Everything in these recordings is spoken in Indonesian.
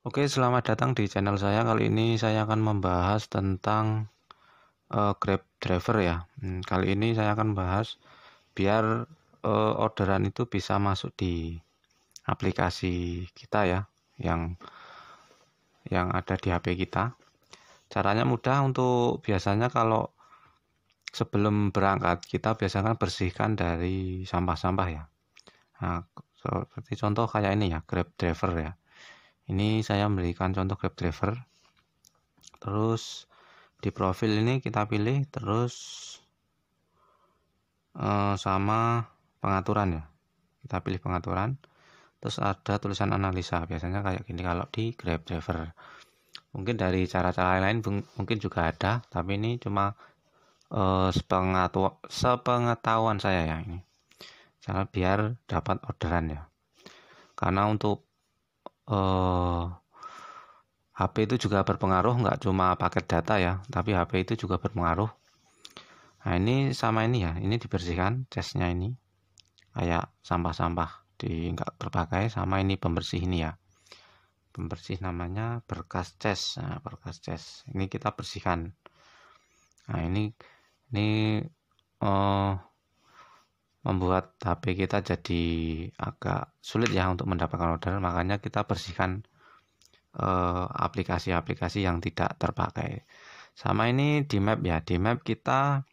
Oke, selamat datang di channel saya. Kali ini saya akan membahas tentang uh, Grab driver ya. Hmm, kali ini saya akan bahas biar uh, orderan itu bisa masuk di aplikasi kita ya, yang yang ada di HP kita. Caranya mudah untuk biasanya kalau sebelum berangkat kita biasakan bersihkan dari sampah-sampah ya. Nah, seperti contoh kayak ini ya, Grab driver ya ini saya memberikan contoh grab driver terus di profil ini kita pilih terus eh, sama pengaturan ya kita pilih pengaturan terus ada tulisan analisa biasanya kayak gini kalau di grab driver mungkin dari cara-cara lain mungkin juga ada tapi ini cuma eh, sepengetahuan, saya ya ini cara biar dapat orderan ya karena untuk eh, HP itu juga berpengaruh nggak cuma paket data ya, tapi HP itu juga berpengaruh. Nah ini sama ini ya, ini dibersihkan chestnya ini, kayak sampah-sampah di nggak terpakai sama ini pembersih ini ya. Pembersih namanya berkas chest nah, berkas chest Ini kita bersihkan. Nah ini ini eh, membuat HP kita jadi agak sulit ya untuk mendapatkan order makanya kita bersihkan eh, aplikasi-aplikasi yang tidak terpakai sama ini di map ya di map kita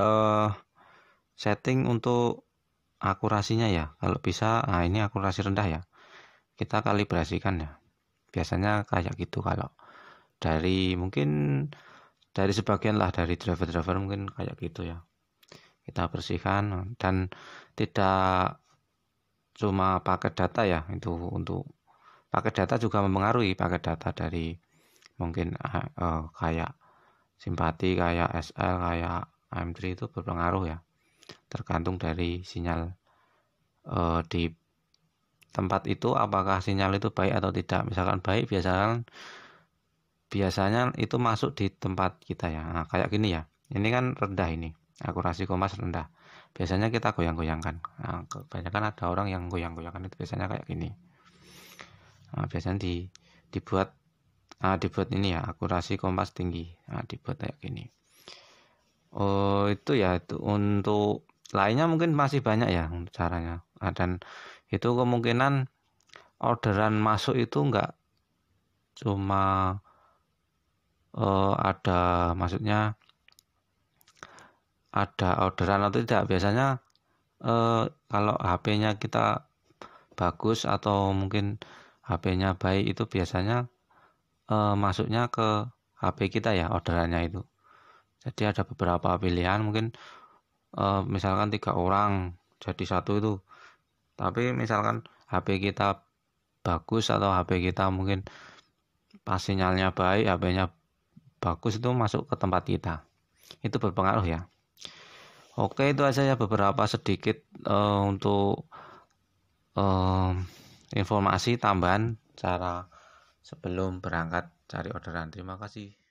eh, setting untuk akurasinya ya kalau bisa nah ini akurasi rendah ya kita kalibrasikan ya biasanya kayak gitu kalau dari mungkin dari sebagian lah dari driver-driver mungkin kayak gitu ya kita bersihkan dan tidak cuma paket data ya itu untuk paket data juga mempengaruhi paket data dari mungkin uh, kayak simpati kayak SL kayak AM3 itu berpengaruh ya tergantung dari sinyal uh, di tempat itu apakah sinyal itu baik atau tidak misalkan baik biasanya biasanya itu masuk di tempat kita ya nah, kayak gini ya ini kan rendah ini akurasi kompas rendah biasanya kita goyang-goyangkan nah, kebanyakan ada orang yang goyang-goyangkan itu biasanya kayak gini nah, biasanya di, dibuat nah, dibuat ini ya akurasi kompas tinggi nah, dibuat kayak gini oh itu ya itu untuk lainnya mungkin masih banyak ya untuk caranya nah, dan itu kemungkinan orderan masuk itu enggak cuma uh, ada maksudnya ada orderan atau tidak biasanya eh, kalau HP-nya kita bagus atau mungkin HP-nya baik itu biasanya eh, masuknya ke HP kita ya orderannya itu jadi ada beberapa pilihan mungkin eh, misalkan tiga orang jadi satu itu tapi misalkan HP kita bagus atau HP kita mungkin pas sinyalnya baik HP-nya bagus itu masuk ke tempat kita itu berpengaruh ya Oke, itu aja ya beberapa sedikit uh, untuk uh, informasi tambahan cara sebelum berangkat cari orderan. Terima kasih.